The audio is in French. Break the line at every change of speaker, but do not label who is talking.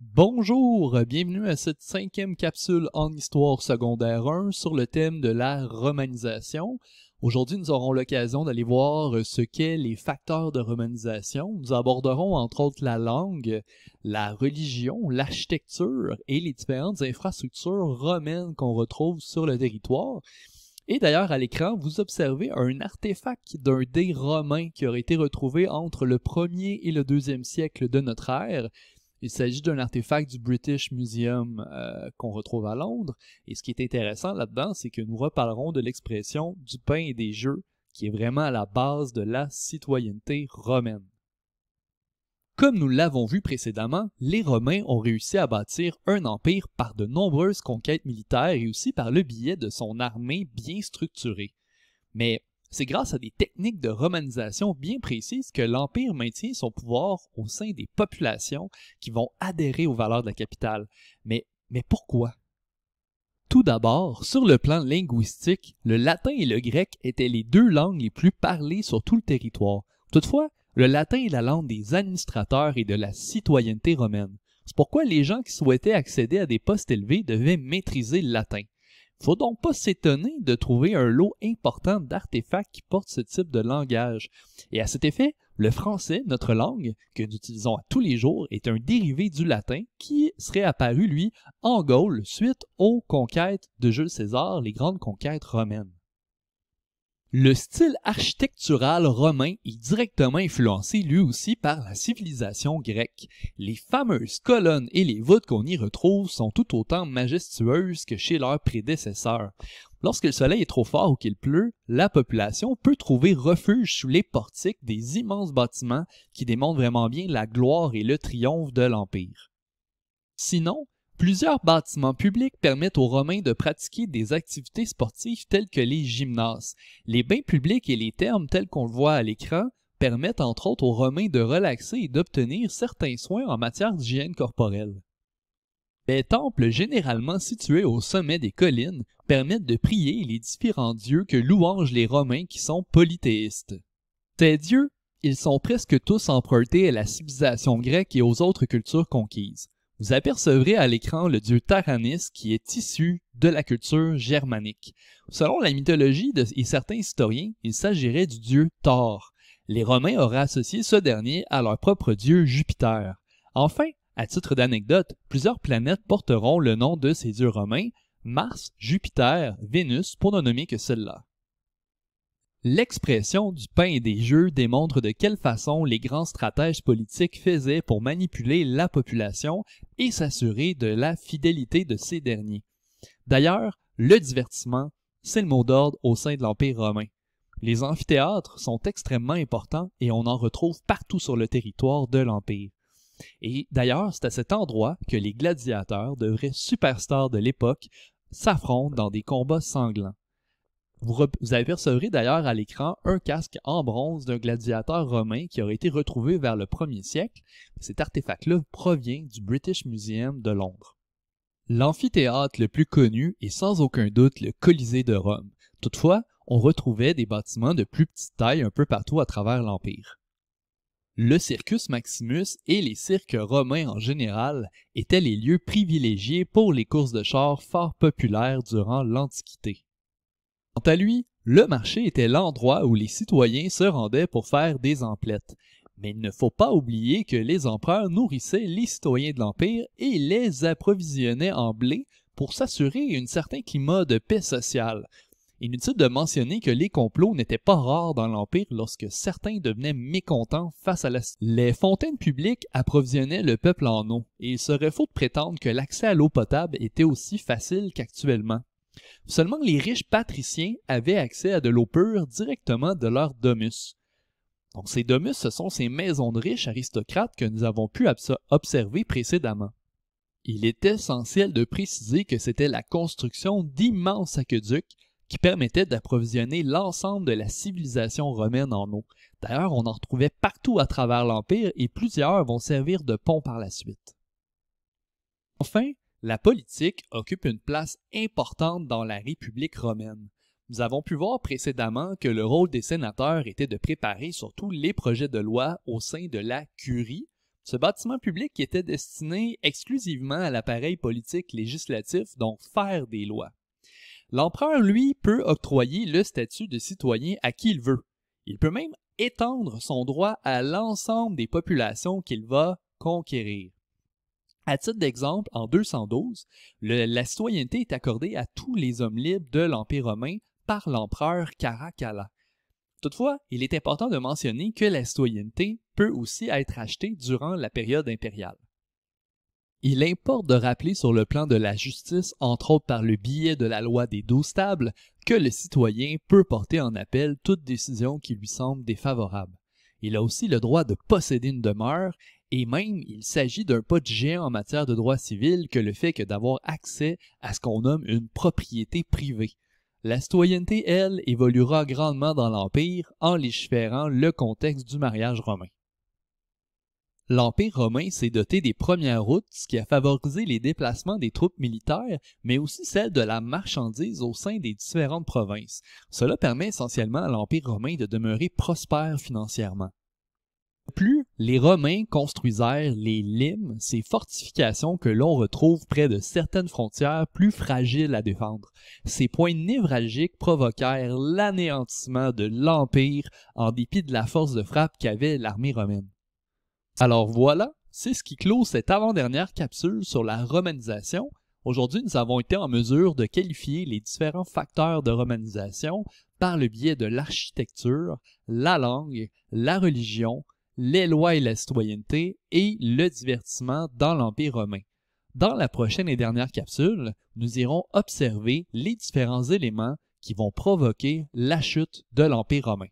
Bonjour, bienvenue à cette cinquième capsule en histoire secondaire 1 sur le thème de la romanisation. Aujourd'hui, nous aurons l'occasion d'aller voir ce qu'est les facteurs de romanisation. Nous aborderons entre autres la langue, la religion, l'architecture et les différentes infrastructures romaines qu'on retrouve sur le territoire. Et d'ailleurs, à l'écran, vous observez un artefact d'un dé romain qui aurait été retrouvé entre le 1er et le 2e siècle de notre ère. Il s'agit d'un artefact du British Museum euh, qu'on retrouve à Londres. Et ce qui est intéressant là-dedans, c'est que nous reparlerons de l'expression du pain et des jeux, qui est vraiment à la base de la citoyenneté romaine. Comme nous l'avons vu précédemment, les Romains ont réussi à bâtir un empire par de nombreuses conquêtes militaires et aussi par le biais de son armée bien structurée. Mais c'est grâce à des techniques de romanisation bien précises que l'Empire maintient son pouvoir au sein des populations qui vont adhérer aux valeurs de la capitale. Mais, mais pourquoi? Tout d'abord, sur le plan linguistique, le latin et le grec étaient les deux langues les plus parlées sur tout le territoire. Toutefois, le latin est la langue des administrateurs et de la citoyenneté romaine. C'est pourquoi les gens qui souhaitaient accéder à des postes élevés devaient maîtriser le latin faut donc pas s'étonner de trouver un lot important d'artefacts qui portent ce type de langage. Et à cet effet, le français, notre langue, que nous utilisons à tous les jours, est un dérivé du latin qui serait apparu, lui, en Gaule suite aux conquêtes de Jules César, les grandes conquêtes romaines. Le style architectural romain est directement influencé lui aussi par la civilisation grecque. Les fameuses colonnes et les voûtes qu'on y retrouve sont tout autant majestueuses que chez leurs prédécesseurs. Lorsque le soleil est trop fort ou qu'il pleut, la population peut trouver refuge sous les portiques des immenses bâtiments qui démontrent vraiment bien la gloire et le triomphe de l'Empire. Sinon, Plusieurs bâtiments publics permettent aux Romains de pratiquer des activités sportives telles que les gymnases. Les bains publics et les thermes tels qu'on le voit à l'écran permettent entre autres aux Romains de relaxer et d'obtenir certains soins en matière d'hygiène corporelle. Les temples généralement situés au sommet des collines permettent de prier les différents dieux que louangent les Romains qui sont polythéistes. Ces dieux, ils sont presque tous empruntés à la civilisation grecque et aux autres cultures conquises vous apercevrez à l'écran le dieu Taranis qui est issu de la culture germanique. Selon la mythologie et certains historiens, il s'agirait du dieu Thor. Les Romains auraient associé ce dernier à leur propre dieu Jupiter. Enfin, à titre d'anecdote, plusieurs planètes porteront le nom de ces dieux romains, Mars, Jupiter, Vénus, pour ne nommer que celle-là. L'expression du pain et des jeux démontre de quelle façon les grands stratèges politiques faisaient pour manipuler la population et s'assurer de la fidélité de ces derniers. D'ailleurs, le divertissement, c'est le mot d'ordre au sein de l'Empire romain. Les amphithéâtres sont extrêmement importants et on en retrouve partout sur le territoire de l'Empire. Et d'ailleurs, c'est à cet endroit que les gladiateurs, de vrais superstars de l'époque, s'affrontent dans des combats sanglants. Vous, apercevrez d'ailleurs à l'écran un casque en bronze d'un gladiateur romain qui aurait été retrouvé vers le 1er siècle. Cet artefact-là provient du British Museum de Londres. L'amphithéâtre le plus connu est sans aucun doute le Colisée de Rome. Toutefois, on retrouvait des bâtiments de plus petite taille un peu partout à travers l'Empire. Le Circus Maximus et les cirques romains en général étaient les lieux privilégiés pour les courses de chars fort populaires durant l'Antiquité. Quant à lui, le marché était l'endroit où les citoyens se rendaient pour faire des emplettes. Mais il ne faut pas oublier que les empereurs nourrissaient les citoyens de l'Empire et les approvisionnaient en blé pour s'assurer un certain climat de paix sociale. Inutile de mentionner que les complots n'étaient pas rares dans l'Empire lorsque certains devenaient mécontents face à la... Les fontaines publiques approvisionnaient le peuple en eau, et il serait faux de prétendre que l'accès à l'eau potable était aussi facile qu'actuellement. Seulement, les riches patriciens avaient accès à de l'eau pure directement de leur domus. Donc, ces domus, ce sont ces maisons de riches aristocrates que nous avons pu observer précédemment. Il est essentiel de préciser que c'était la construction d'immenses aqueducs qui permettait d'approvisionner l'ensemble de la civilisation romaine en eau. D'ailleurs, on en retrouvait partout à travers l'Empire et plusieurs vont servir de pont par la suite. Enfin, la politique occupe une place importante dans la République romaine. Nous avons pu voir précédemment que le rôle des sénateurs était de préparer surtout les projets de loi au sein de la curie, ce bâtiment public qui était destiné exclusivement à l'appareil politique législatif, donc faire des lois. L'empereur, lui, peut octroyer le statut de citoyen à qui il veut. Il peut même étendre son droit à l'ensemble des populations qu'il va conquérir. À titre d'exemple, en 212, la citoyenneté est accordée à tous les hommes libres de l'Empire romain par l'empereur Caracalla. Toutefois, il est important de mentionner que la citoyenneté peut aussi être achetée durant la période impériale. Il importe de rappeler sur le plan de la justice, entre autres par le biais de la loi des douze tables, que le citoyen peut porter en appel toute décision qui lui semble défavorable. Il a aussi le droit de posséder une demeure et même il s'agit d'un pas de géant en matière de droit civil que le fait que d'avoir accès à ce qu'on nomme une propriété privée. La citoyenneté, elle, évoluera grandement dans l'Empire en légiférant le contexte du mariage romain. L'Empire romain s'est doté des premières routes, ce qui a favorisé les déplacements des troupes militaires, mais aussi celle de la marchandise au sein des différentes provinces. Cela permet essentiellement à l'Empire romain de demeurer prospère financièrement. De plus, les Romains construisèrent les limes, ces fortifications que l'on retrouve près de certaines frontières plus fragiles à défendre. Ces points névralgiques provoquèrent l'anéantissement de l'Empire en dépit de la force de frappe qu'avait l'armée romaine. Alors voilà, c'est ce qui clôt cette avant-dernière capsule sur la romanisation. Aujourd'hui, nous avons été en mesure de qualifier les différents facteurs de romanisation par le biais de l'architecture, la langue, la religion, les lois et la citoyenneté et le divertissement dans l'Empire romain. Dans la prochaine et dernière capsule, nous irons observer les différents éléments qui vont provoquer la chute de l'Empire romain.